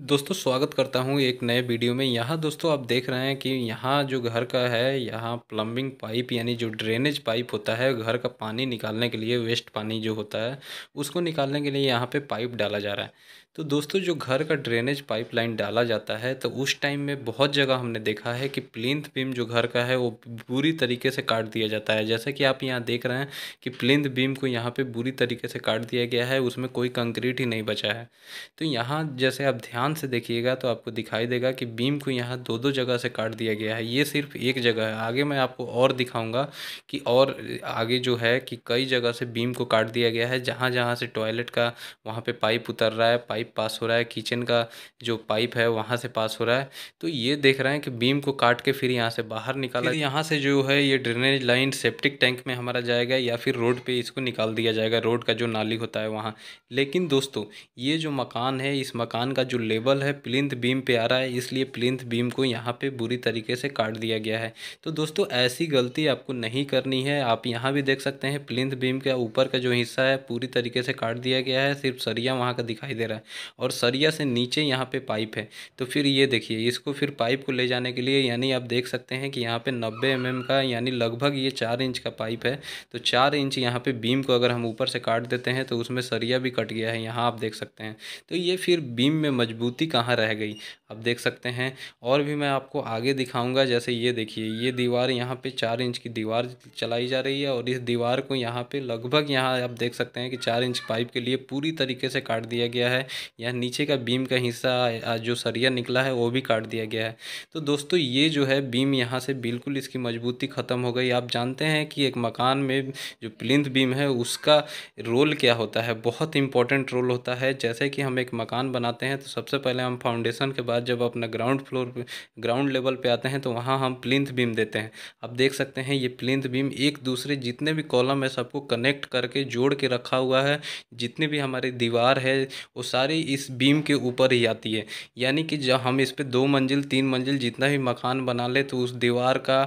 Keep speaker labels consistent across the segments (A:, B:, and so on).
A: दोस्तों स्वागत करता हूँ एक नए वीडियो में यहाँ दोस्तों आप देख रहे हैं कि यहाँ जो घर का है यहाँ प्लम्बिंग पाइप यानी जो ड्रेनेज पाइप होता है घर का पानी निकालने के लिए वेस्ट पानी जो होता है उसको निकालने के लिए यहाँ पे पाइप डाला जा रहा है तो दोस्तों जो घर का ड्रेनेज पाइपलाइन डाला जाता है तो उस टाइम में बहुत जगह हमने देखा है कि प्लिंथ बीम जो घर का है वो बुरी तरीके से काट दिया जाता है जैसा कि आप यहाँ देख रहे हैं कि प्लिंथ बीम को यहाँ पर बुरी तरीके से काट दिया गया है उसमें कोई कंक्रीट ही नहीं बचा है तो यहाँ जैसे आप ध्यान ध्यान से देखिएगा तो आपको दिखाई देगा कि बीम को यहाँ दो दो जगह से काट दिया गया है ये सिर्फ एक जगह है आगे मैं आपको और दिखाऊंगा कि और आगे जो है कि कई जगह से बीम को काट दिया गया है जहाँ जहाँ से टॉयलेट का वहाँ पे पाइप उतर रहा है पाइप पास हो रहा है किचन का जो पाइप है वहाँ से पास हो रहा है तो ये देख रहे हैं कि बीम को काट के फिर यहाँ से बाहर निकाला यहाँ से जो है ये ड्रेनेज लाइन सेप्टिक टैंक में हमारा जाएगा या फिर रोड पे इसको निकाल दिया जाएगा रोड का जो नाली होता है वहाँ लेकिन दोस्तों ये जो मकान है इस मकान का जो लेवल है प्लिंथ बीम पे आ रहा है इसलिए प्लिंथ बीम को यहाँ पे बुरी तरीके से काट दिया गया है तो दोस्तों ऐसी गलती आपको नहीं करनी है आप यहाँ भी देख सकते हैं प्लिंथ बीम के ऊपर का जो हिस्सा है पूरी तरीके से काट दिया गया है सिर्फ सरिया वहाँ का दिखाई दे रहा है और सरिया से नीचे यहाँ पे पाइप है तो फिर ये देखिए इसको फिर पाइप को ले जाने के लिए यानी आप देख सकते हैं कि यहाँ पे नब्बे एम एम का यानी लगभग ये चार इंच का पाइप है तो चार इंच यहाँ पे बीम को अगर हम ऊपर से काट देते हैं तो उसमें सरिया भी कट गया है यहाँ आप देख सकते हैं तो ये फिर बीम में मजबूत मजबूती कहाँ रह गई आप देख सकते हैं और भी मैं आपको आगे दिखाऊंगा जैसे ये देखिए ये दीवार यहाँ पे चार इंच की दीवार चलाई जा रही है और इस दीवार को यहाँ पे लगभग यहाँ आप देख सकते हैं कि चार इंच पाइप के लिए पूरी तरीके से काट दिया गया है यहाँ नीचे का बीम का हिस्सा जो सरिया निकला है वो भी काट दिया गया है तो दोस्तों ये जो है बीम यहाँ से बिल्कुल इसकी मजबूती ख़त्म हो गई आप जानते हैं कि एक मकान में जो प्लिंथ बीम है उसका रोल क्या होता है बहुत इंपॉर्टेंट रोल होता है जैसे कि हम एक मकान बनाते हैं तो सबसे सबसे पहले हम फाउंडेशन के बाद जब अपना ग्राउंड फ्लोर पे ग्राउंड लेवल पे आते हैं तो वहाँ हम प्लिंथ बीम देते हैं आप देख सकते हैं ये प्लिंथ बीम एक दूसरे जितने भी कॉलम है सबको कनेक्ट करके जोड़ के रखा हुआ है जितनी भी हमारी दीवार है वो सारी इस बीम के ऊपर ही आती है यानी कि जब हम इस पर दो मंजिल तीन मंजिल जितना भी मकान बना ले तो उस दीवार का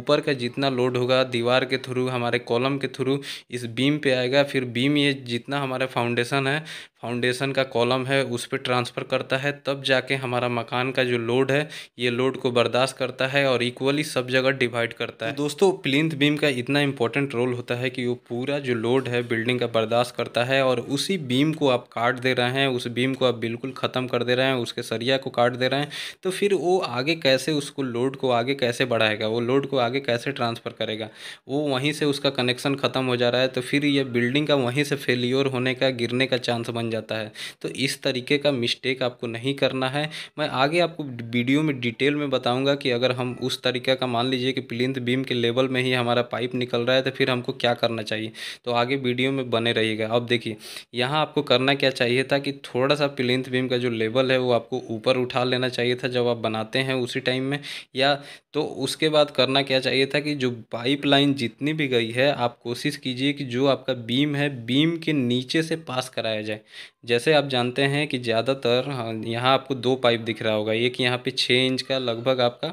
A: ऊपर का जितना लोड होगा दीवार के थ्रू हमारे कॉलम के थ्रू इस बीम पे आएगा फिर बीम ये जितना हमारा फाउंडेशन है फाउंडेशन का कॉलम है उस पर ट्रांसफ़र करता है तब जाके हमारा मकान का जो लोड है ये लोड को बर्दाश्त करता है और इक्वली सब जगह डिवाइड करता है तो दोस्तों प्लिंथ बीम का इतना इंपॉर्टेंट रोल होता है कि वो पूरा जो लोड है बिल्डिंग का बर्दाश्त करता है और उसी बीम को आप काट दे रहे हैं उस बीम को आप बिल्कुल ख़त्म कर दे रहे हैं उसके सरिया को काट दे रहे हैं तो फिर वो आगे कैसे उसको लोड को आगे कैसे बढ़ाएगा वो लोड को आगे कैसे ट्रांसफ़र करेगा वो वहीं से उसका कनेक्शन ख़त्म हो जा रहा है तो फिर ये बिल्डिंग का वहीं से फेल्योर होने का गिरने का चांस बन जाता है तो इस तरीके का मिस्टेक आपको नहीं करना है मैं आगे आपको वीडियो में डिटेल में बताऊँगा कि अगर हम उस तरीके का मान लीजिए कि प्लिंथ बीम के लेवल में ही हमारा पाइप निकल रहा है तो फिर हमको क्या करना चाहिए तो आगे वीडियो में बने रहिएगा अब देखिए यहाँ आपको करना क्या चाहिए था कि थोड़ा सा प्लिंथ बीम का जो लेवल है वो आपको ऊपर उठा लेना चाहिए था जब आप बनाते हैं उसी टाइम में या तो उसके बाद करना क्या चाहिए था कि जो पाइप जितनी भी गई है आप कोशिश कीजिए कि जो आपका बीम है बीम के नीचे से पास कराया जाए जैसे आप जानते हैं कि ज़्यादातर हाँ, यहाँ आपको दो पाइप दिख रहा होगा एक यहाँ पे छः इंच का लगभग आपका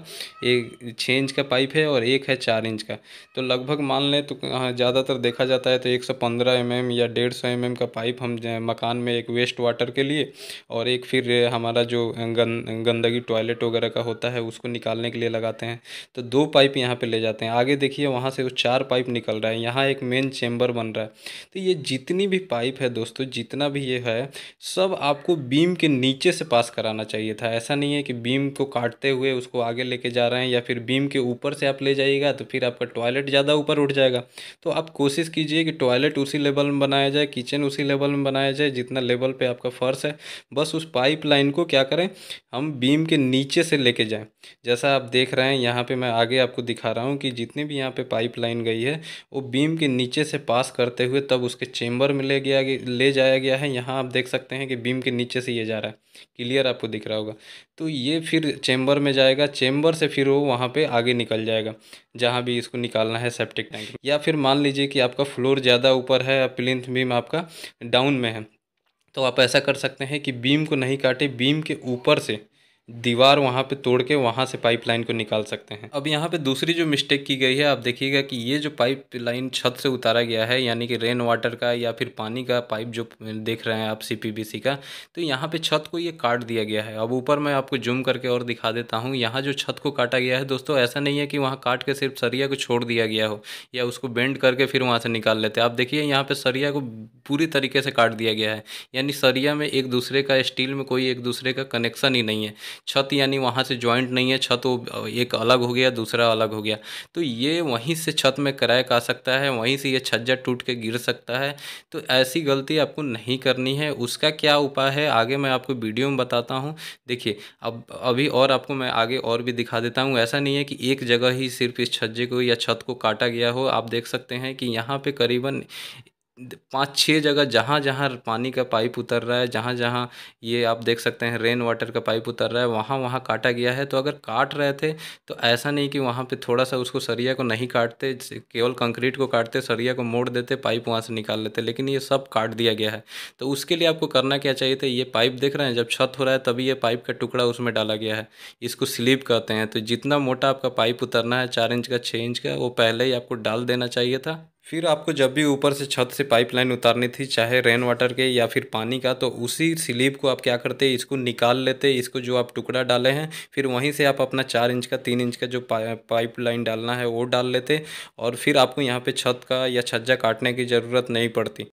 A: एक छः इंच का पाइप है और एक है चार इंच का तो लगभग मान लें तो हाँ, ज़्यादातर देखा जाता है तो एक सौ पंद्रह एम एम या डेढ़ सौ एम एम का पाइप हम मकान में एक वेस्ट वाटर के लिए और एक फिर हमारा जो गं, गंदगी टॉयलेट वगैरह का होता है उसको निकालने के लिए लगाते हैं तो दो पाइप यहाँ पर ले जाते हैं आगे देखिए वहाँ से वो चार पाइप निकल रहा है यहाँ एक मेन चेम्बर बन रहा है तो ये जितनी भी पाइप है दोस्तों जितना भी ये है सब आपको बीम के नीचे से पास कराना चाहिए था ऐसा नहीं है कि बीम को काटते हुए उसको आगे लेके जा रहे हैं या फिर बीम के ऊपर से आप ले जाइएगा तो फिर आपका टॉयलेट ज़्यादा ऊपर उठ जाएगा तो आप कोशिश कीजिए कि टॉयलेट उसी लेवल में बनाया जाए किचन उसी लेवल में बनाया जाए जितना लेवल पर आपका फ़र्श है बस उस पाइप लाइन को क्या करें हम बीम के नीचे से लेके जाएँ जैसा आप देख रहे हैं यहाँ पर मैं आगे आपको दिखा रहा हूँ कि जितनी भी यहाँ पे पाइप लाइन गई है वो बीम के नीचे से पास करते हुए तब उसके चेंबर में ले गया ले जाया गया है यहाँ यहाँ आप देख सकते हैं कि बीम के नीचे से ये जा रहा है क्लियर आपको दिख रहा होगा तो ये फिर चैम्बर में जाएगा चैम्बर से फिर वो वहाँ पे आगे निकल जाएगा जहाँ भी इसको निकालना है सेप्टिक टैंक या फिर मान लीजिए कि आपका फ्लोर ज़्यादा ऊपर है या प्लिंथ बीम आपका डाउन में है तो आप ऐसा कर सकते हैं कि बीम को नहीं काटे बीम के ऊपर से दीवार वहाँ पे तोड़ के वहाँ से पाइपलाइन को निकाल सकते हैं अब यहाँ पे दूसरी जो मिस्टेक की गई है आप देखिएगा कि ये जो पाइप लाइन छत से उतारा गया है यानी कि रेन वाटर का या फिर पानी का पाइप जो देख रहे हैं आप सी का तो यहाँ पे छत को ये काट दिया गया है अब ऊपर मैं आपको जूम करके और दिखा देता हूँ यहाँ जो छत को काटा गया है दोस्तों ऐसा नहीं है कि वहाँ काट के सिर्फ सरिया को छोड़ दिया गया हो या उसको बेंड करके फिर वहाँ से निकाल लेते आप देखिए यहाँ पर सरिया को पूरी तरीके से काट दिया गया है यानी सरिया में एक दूसरे का स्टील में कोई एक दूसरे का कनेक्शन ही नहीं है छत यानी वहाँ से ज्वाइंट नहीं है छत वो एक अलग हो गया दूसरा अलग हो गया तो ये वहीं से छत में क्रैक आ सकता है वहीं से ये छज्जा टूट के गिर सकता है तो ऐसी गलती आपको नहीं करनी है उसका क्या उपाय है आगे मैं आपको वीडियो में बताता हूँ देखिए अब अभी और आपको मैं आगे और भी दिखा देता हूँ ऐसा नहीं है कि एक जगह ही सिर्फ इस छज्जे को या छत को काटा गया हो आप देख सकते हैं कि यहाँ पे करीबन पाँच छः जगह जहाँ जहाँ पानी का पाइप उतर रहा है जहाँ जहाँ ये आप देख सकते हैं रेन वाटर का पाइप उतर रहा है वहाँ वहाँ काटा गया है तो अगर काट रहे थे तो ऐसा नहीं कि वहाँ पे थोड़ा सा उसको सरिया को नहीं काटते केवल कंक्रीट को काटते सरिया को मोड़ देते पाइप वहाँ से निकाल लेते लेकिन ये सब काट दिया गया है तो उसके लिए आपको करना क्या चाहिए था ये पाइप देख रहे हैं जब छत हो रहा है तभी ये पाइप का टुकड़ा उसमें डाला गया है इसको स्लीप कहते हैं तो जितना मोटा आपका पाइप उतरना है चार इंच का छः इंच का वो पहले ही आपको डाल देना चाहिए था फिर आपको जब भी ऊपर से छत से पाइपलाइन उतारनी थी चाहे रेन वाटर के या फिर पानी का तो उसी स्लीप को आप क्या करते इसको निकाल लेते इसको जो आप टुकड़ा डाले हैं फिर वहीं से आप अपना चार इंच का तीन इंच का जो पा, पाइपलाइन डालना है वो डाल लेते और फिर आपको यहाँ पे छत का या छज्जा काटने की ज़रूरत नहीं पड़ती